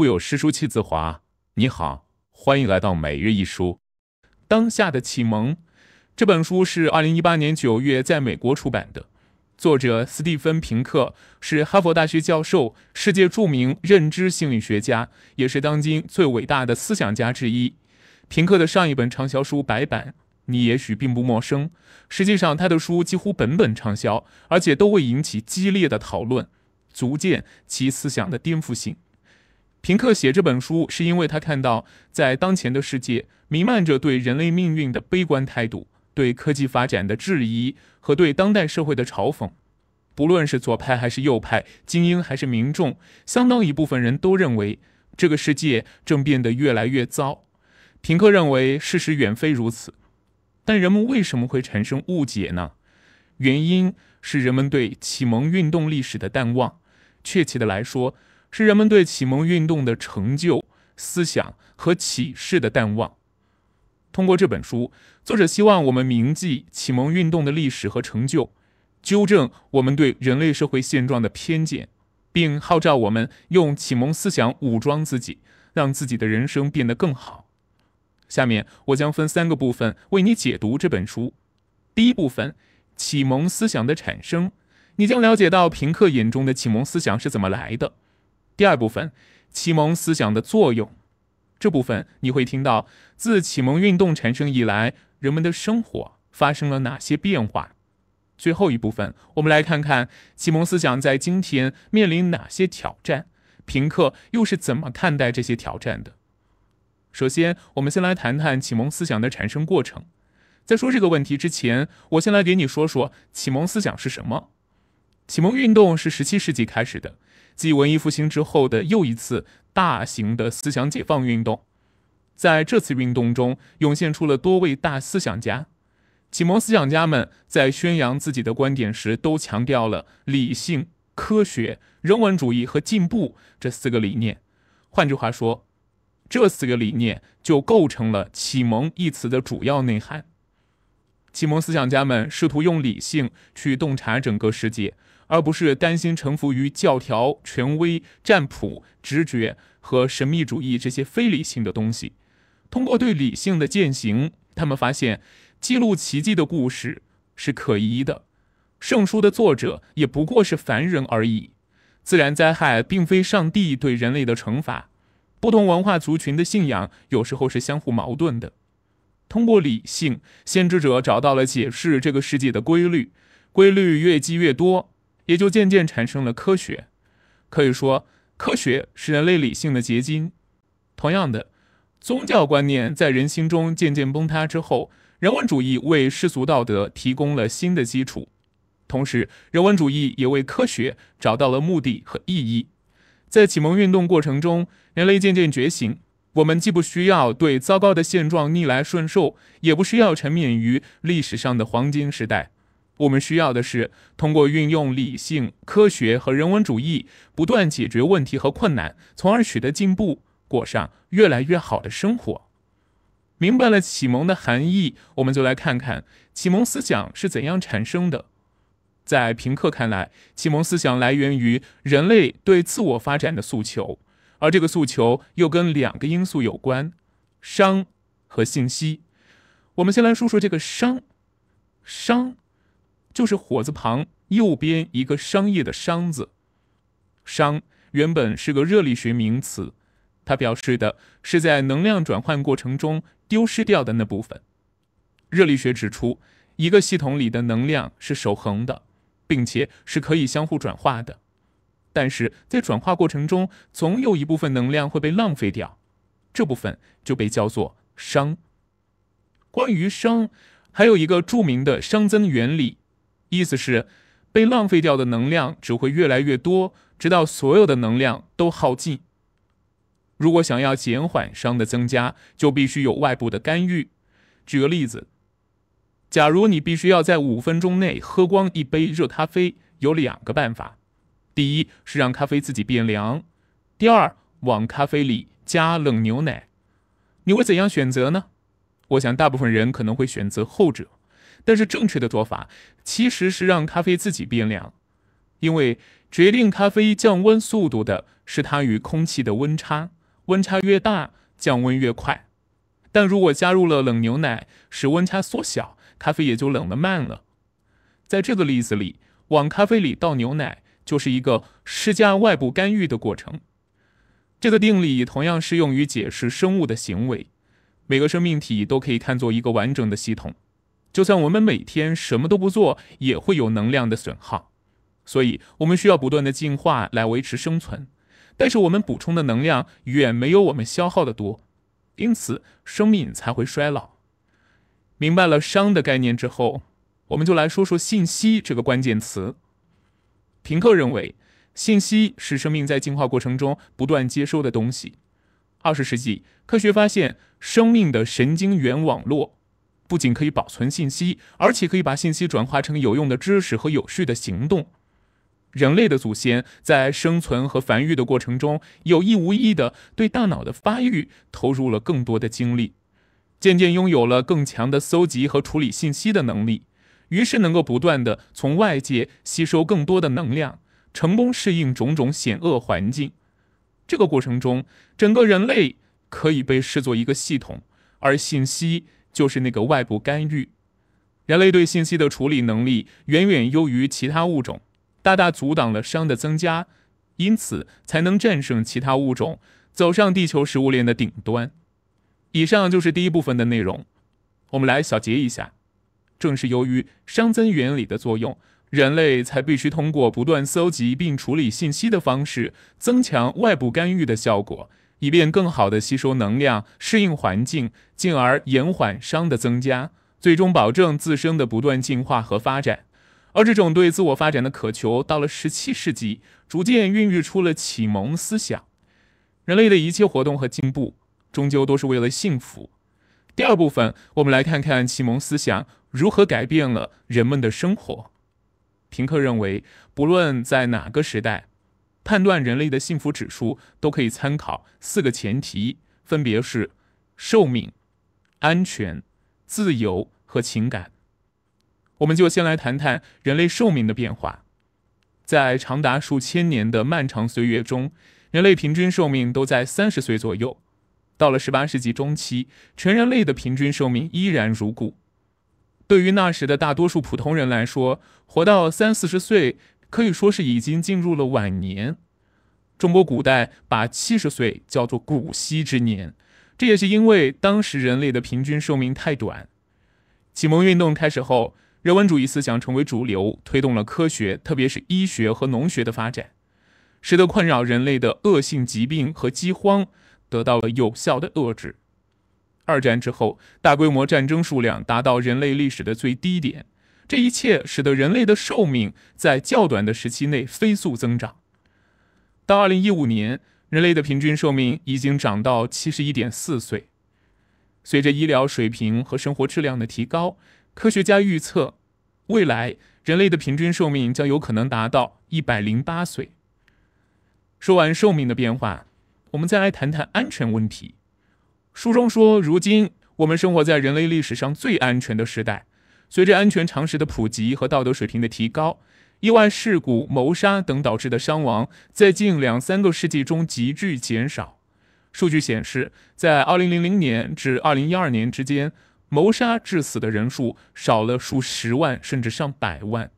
富有诗书气自华。你好，欢迎来到每日一书。当下的启蒙这本书是二零一八年九月在美国出版的。作者斯蒂芬平克是哈佛大学教授，世界著名认知心理学家，也是当今最伟大的思想家之一。平克的上一本畅销书《白板》，你也许并不陌生。实际上，他的书几乎本本畅销，而且都会引起激烈的讨论，足见其思想的颠覆性。平克写这本书是因为他看到，在当前的世界弥漫着对人类命运的悲观态度、对科技发展的质疑和对当代社会的嘲讽。不论是左派还是右派，精英还是民众，相当一部分人都认为这个世界正变得越来越糟。平克认为，事实远非如此。但人们为什么会产生误解呢？原因是人们对启蒙运动历史的淡忘。确切的来说。是人们对启蒙运动的成就、思想和启示的淡忘。通过这本书，作者希望我们铭记启蒙运动的历史和成就，纠正我们对人类社会现状的偏见，并号召我们用启蒙思想武装自己，让自己的人生变得更好。下面，我将分三个部分为你解读这本书。第一部分，启蒙思想的产生，你将了解到平克眼中的启蒙思想是怎么来的。第二部分，启蒙思想的作用。这部分你会听到自启蒙运动产生以来，人们的生活发生了哪些变化。最后一部分，我们来看看启蒙思想在今天面临哪些挑战，平克又是怎么看待这些挑战的。首先，我们先来谈谈启蒙思想的产生过程。在说这个问题之前，我先来给你说说启蒙思想是什么。启蒙运动是十七世纪开始的。继文艺复兴之后的又一次大型的思想解放运动，在这次运动中涌现出了多位大思想家。启蒙思想家们在宣扬自己的观点时，都强调了理性、科学、人文主义和进步这四个理念。换句话说，这四个理念就构成了“启蒙”一词的主要内涵。启蒙思想家们试图用理性去洞察整个世界。而不是担心臣服于教条、权威、占卜、直觉和神秘主义这些非理性的东西。通过对理性的践行，他们发现记录奇迹的故事是可疑的，圣书的作者也不过是凡人而已。自然灾害并非上帝对人类的惩罚。不同文化族群的信仰有时候是相互矛盾的。通过理性，先知者找到了解释这个世界的规律，规律越积越多。也就渐渐产生了科学，可以说，科学是人类理性的结晶。同样的，宗教观念在人心中渐渐崩塌之后，人文主义为世俗道德提供了新的基础，同时，人文主义也为科学找到了目的和意义。在启蒙运动过程中，人类渐渐觉醒，我们既不需要对糟糕的现状逆来顺受，也不需要沉湎于历史上的黄金时代。我们需要的是通过运用理性、科学和人文主义，不断解决问题和困难，从而取得进步，过上越来越好的生活。明白了启蒙的含义，我们就来看看启蒙思想是怎样产生的。在平克看来，启蒙思想来源于人类对自我发展的诉求，而这个诉求又跟两个因素有关：商和信息。我们先来说说这个商，商。就是火字旁右边一个商业的“商”字，“商原本是个热力学名词，它表示的是在能量转换过程中丢失掉的那部分。热力学指出，一个系统里的能量是守恒的，并且是可以相互转化的，但是在转化过程中，总有一部分能量会被浪费掉，这部分就被叫做“熵”。关于“熵”，还有一个著名的熵增原理。意思是，被浪费掉的能量只会越来越多，直到所有的能量都耗尽。如果想要减缓熵的增加，就必须有外部的干预。举个例子，假如你必须要在五分钟内喝光一杯热咖啡，有两个办法：第一是让咖啡自己变凉；第二往咖啡里加冷牛奶。你会怎样选择呢？我想，大部分人可能会选择后者。但是正确的做法其实是让咖啡自己变凉，因为决定咖啡降温速度的是它与空气的温差，温差越大，降温越快。但如果加入了冷牛奶，使温差缩小，咖啡也就冷得慢了。在这个例子里，往咖啡里倒牛奶就是一个施加外部干预的过程。这个定理同样适用于解释生物的行为，每个生命体都可以看作一个完整的系统。就算我们每天什么都不做，也会有能量的损耗，所以我们需要不断的进化来维持生存。但是我们补充的能量远没有我们消耗的多，因此生命才会衰老。明白了熵的概念之后，我们就来说说信息这个关键词。平克认为，信息是生命在进化过程中不断接收的东西。二十世纪科学发现，生命的神经元网络。不仅可以保存信息，而且可以把信息转化成有用的知识和有序的行动。人类的祖先在生存和繁育的过程中，有意无意地对大脑的发育投入了更多的精力，渐渐拥有了更强的搜集和处理信息的能力，于是能够不断地从外界吸收更多的能量，成功适应种种险恶环境。这个过程中，整个人类可以被视作一个系统，而信息。就是那个外部干预，人类对信息的处理能力远远优于其他物种，大大阻挡了熵的增加，因此才能战胜其他物种，走上地球食物链的顶端。以上就是第一部分的内容，我们来小结一下：正是由于熵增原理的作用，人类才必须通过不断搜集并处理信息的方式，增强外部干预的效果。以便更好地吸收能量、适应环境，进而延缓伤的增加，最终保证自身的不断进化和发展。而这种对自我发展的渴求，到了十七世纪，逐渐孕育出了启蒙思想。人类的一切活动和进步，终究都是为了幸福。第二部分，我们来看看启蒙思想如何改变了人们的生活。平克认为，不论在哪个时代。判断人类的幸福指数都可以参考四个前提，分别是寿命、安全、自由和情感。我们就先来谈谈人类寿命的变化。在长达数千年的漫长岁月中，人类平均寿命都在三十岁左右。到了十八世纪中期，全人类的平均寿命依然如故。对于那时的大多数普通人来说，活到三四十岁。可以说是已经进入了晚年。中国古代把七十岁叫做古稀之年，这也是因为当时人类的平均寿命太短。启蒙运动开始后，人文主义思想成为主流，推动了科学，特别是医学和农学的发展，使得困扰人类的恶性疾病和饥荒得到了有效的遏制。二战之后，大规模战争数量达到人类历史的最低点。这一切使得人类的寿命在较短的时期内飞速增长。到2015年，人类的平均寿命已经涨到71.4岁。随着医疗水平和生活质量的提高，科学家预测，未来人类的平均寿命将有可能达到108岁。说完寿命的变化，我们再来谈谈安全问题。书中说，如今我们生活在人类历史上最安全的时代。随着安全常识的普及和道德水平的提高，意外事故、谋杀等导致的伤亡在近两三个世纪中急剧减少。数据显示，在2000年至2012年之间，谋杀致死的人数少了数十万甚至上百万。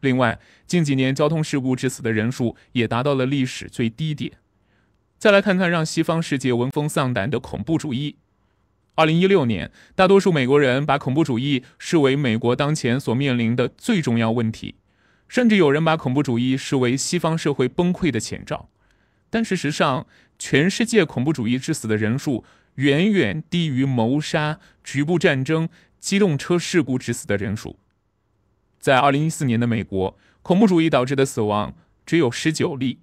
另外，近几年交通事故致死的人数也达到了历史最低点。再来看看让西方世界闻风丧胆的恐怖主义。二零一六年，大多数美国人把恐怖主义视为美国当前所面临的最重要问题，甚至有人把恐怖主义视为西方社会崩溃的前兆。但事实上，全世界恐怖主义致死的人数远远低于谋杀、局部战争、机动车事故致死的人数。在二零一四年的美国，恐怖主义导致的死亡只有十九例。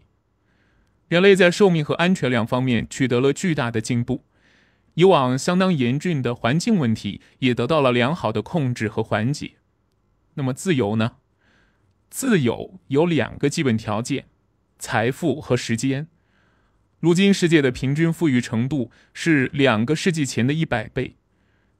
人类在寿命和安全两方面取得了巨大的进步。以往相当严峻的环境问题也得到了良好的控制和缓解。那么自由呢？自由有两个基本条件：财富和时间。如今世界的平均富裕程度是两个世纪前的一百倍。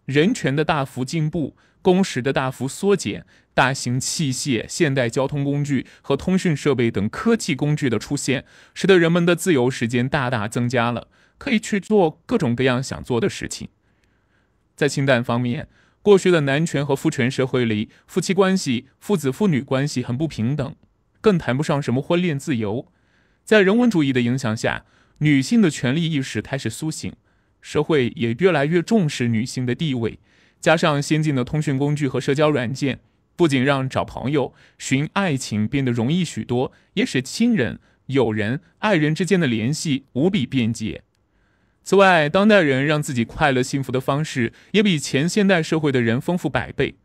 人权的大幅进步、工时的大幅缩减、大型器械、现代交通工具和通讯设备等科技工具的出现，使得人们的自由时间大大增加了。可以去做各种各样想做的事情。在情感方面，过去的男权和父权社会里，夫妻关系、父子、父女关系很不平等，更谈不上什么婚恋自由。在人文主义的影响下，女性的权利意识开始苏醒，社会也越来越重视女性的地位。加上先进的通讯工具和社交软件，不仅让找朋友、寻爱情变得容易许多，也使亲人、友人、爱人之间的联系无比便捷。此外，当代人让自己快乐幸福的方式也比前现代社会的人丰富百倍。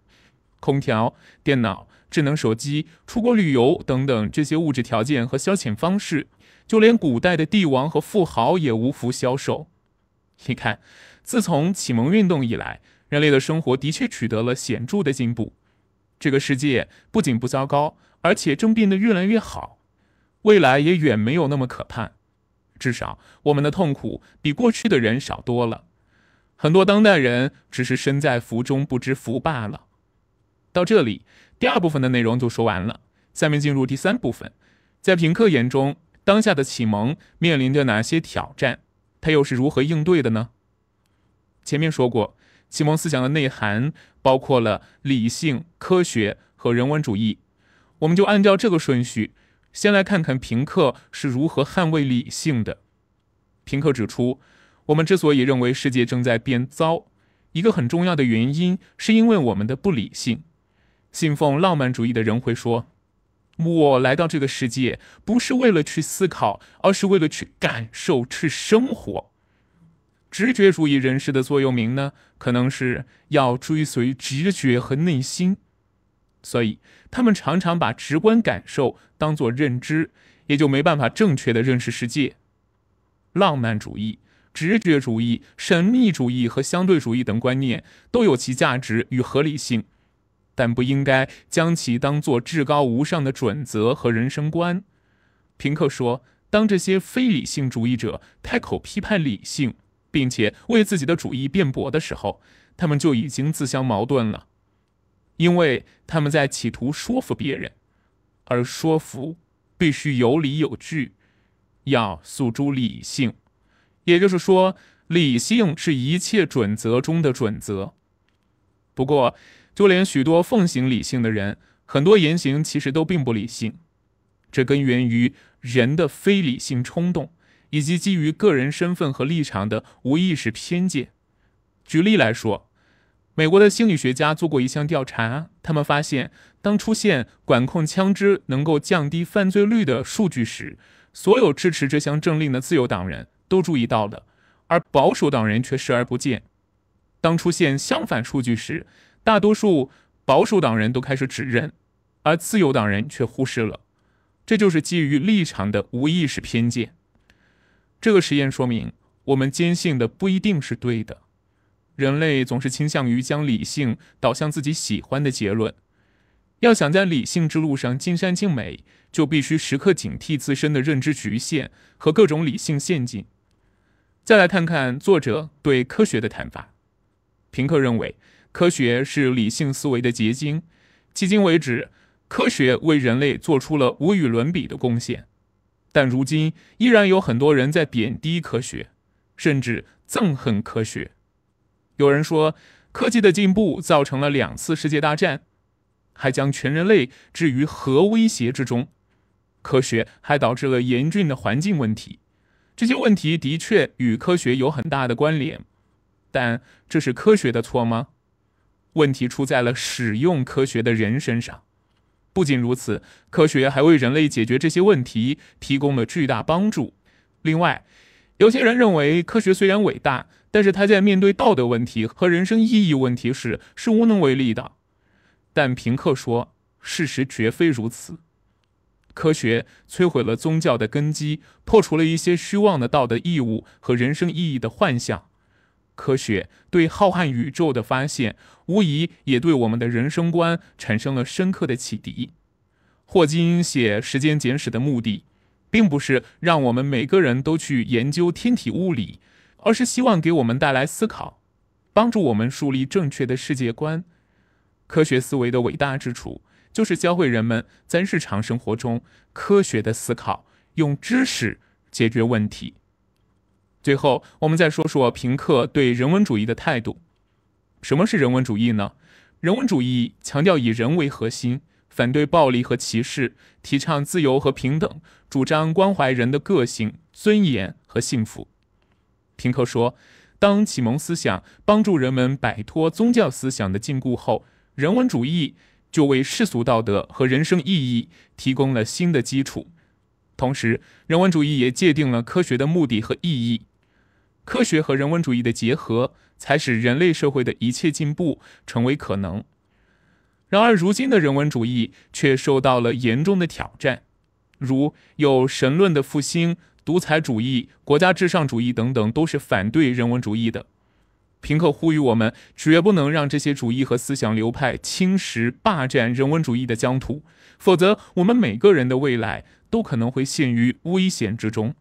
空调、电脑、智能手机、出国旅游等等，这些物质条件和消遣方式，就连古代的帝王和富豪也无福消受。你看，自从启蒙运动以来，人类的生活的确取得了显著的进步。这个世界不仅不糟糕，而且正变得越来越好，未来也远没有那么可怕。至少我们的痛苦比过去的人少多了，很多当代人只是身在福中不知福罢了。到这里，第二部分的内容就说完了。下面进入第三部分，在平克眼中，当下的启蒙面临着哪些挑战？他又是如何应对的呢？前面说过，启蒙思想的内涵包括了理性、科学和人文主义，我们就按照这个顺序。先来看看平克是如何捍卫理性的。平克指出，我们之所以认为世界正在变糟，一个很重要的原因，是因为我们的不理性。信奉浪漫主义的人会说：“我来到这个世界，不是为了去思考，而是为了去感受、去生活。”直觉主义人士的座右铭呢，可能是要追随直觉和内心。所以，他们常常把直观感受当作认知，也就没办法正确的认识世界。浪漫主义、直觉主义、神秘主义和相对主义等观念都有其价值与合理性，但不应该将其当作至高无上的准则和人生观。平克说，当这些非理性主义者开口批判理性，并且为自己的主义辩驳的时候，他们就已经自相矛盾了。因为他们在企图说服别人，而说服必须有理有据，要诉诸理性。也就是说，理性是一切准则中的准则。不过，就连许多奉行理性的人，很多言行其实都并不理性。这根源于人的非理性冲动，以及基于个人身份和立场的无意识偏见。举例来说。美国的心理学家做过一项调查，他们发现，当出现管控枪支能够降低犯罪率的数据时，所有支持这项政令的自由党人都注意到了，而保守党人却视而不见。当出现相反数据时，大多数保守党人都开始指认，而自由党人却忽视了。这就是基于立场的无意识偏见。这个实验说明，我们坚信的不一定是对的。人类总是倾向于将理性导向自己喜欢的结论。要想在理性之路上尽善尽美，就必须时刻警惕自身的认知局限和各种理性陷阱。再来看看作者对科学的看法。平克认为，科学是理性思维的结晶。迄今为止，科学为人类做出了无与伦比的贡献。但如今，依然有很多人在贬低科学，甚至憎恨科学。有人说，科技的进步造成了两次世界大战，还将全人类置于核威胁之中；科学还导致了严峻的环境问题。这些问题的确与科学有很大的关联，但这是科学的错吗？问题出在了使用科学的人身上。不仅如此，科学还为人类解决这些问题提供了巨大帮助。另外，有些人认为，科学虽然伟大。但是他在面对道德问题和人生意义问题时是无能为力的。但平克说，事实绝非如此。科学摧毁了宗教的根基，破除了一些虚妄的道德义务和人生意义的幻象。科学对浩瀚宇宙的发现，无疑也对我们的人生观产生了深刻的启迪。霍金写《时间简史》的目的，并不是让我们每个人都去研究天体物理。而是希望给我们带来思考，帮助我们树立正确的世界观。科学思维的伟大之处，就是教会人们在日常生活中科学的思考，用知识解决问题。最后，我们再说说平克对人文主义的态度。什么是人文主义呢？人文主义强调以人为核心，反对暴力和歧视，提倡自由和平等，主张关怀人的个性、尊严和幸福。听课说，当启蒙思想帮助人们摆脱宗教思想的禁锢后，人文主义就为世俗道德和人生意义提供了新的基础。同时，人文主义也界定了科学的目的和意义。科学和人文主义的结合，才使人类社会的一切进步成为可能。然而，如今的人文主义却受到了严重的挑战，如有神论的复兴。独裁主义、国家至上主义等等，都是反对人文主义的。平克呼吁我们，绝不能让这些主义和思想流派侵蚀、霸占人文主义的疆土，否则我们每个人的未来都可能会陷于危险之中。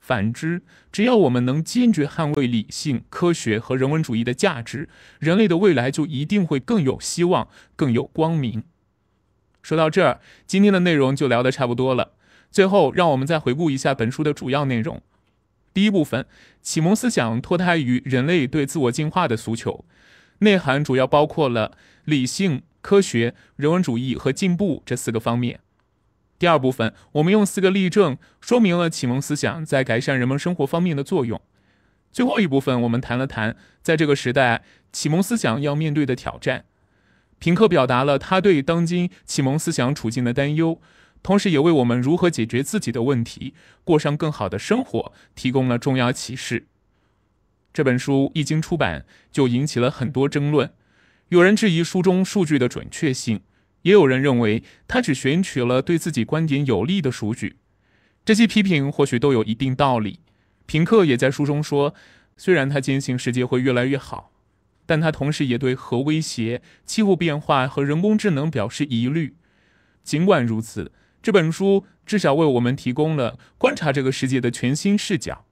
反之，只要我们能坚决捍卫理性、科学和人文主义的价值，人类的未来就一定会更有希望、更有光明。说到这儿，今天的内容就聊得差不多了。最后，让我们再回顾一下本书的主要内容。第一部分，启蒙思想脱胎于人类对自我进化的诉求，内涵主要包括了理性、科学、人文主义和进步这四个方面。第二部分，我们用四个例证说明了启蒙思想在改善人们生活方面的作用。最后一部分，我们谈了谈在这个时代启蒙思想要面对的挑战。平克表达了他对当今启蒙思想处境的担忧。同时也为我们如何解决自己的问题、过上更好的生活提供了重要启示。这本书一经出版就引起了很多争论，有人质疑书中数据的准确性，也有人认为他只选取了对自己观点有利的数据。这些批评或许都有一定道理。平克也在书中说，虽然他坚信世界会越来越好，但他同时也对核威胁、气候变化和人工智能表示疑虑。尽管如此。这本书至少为我们提供了观察这个世界的全新视角。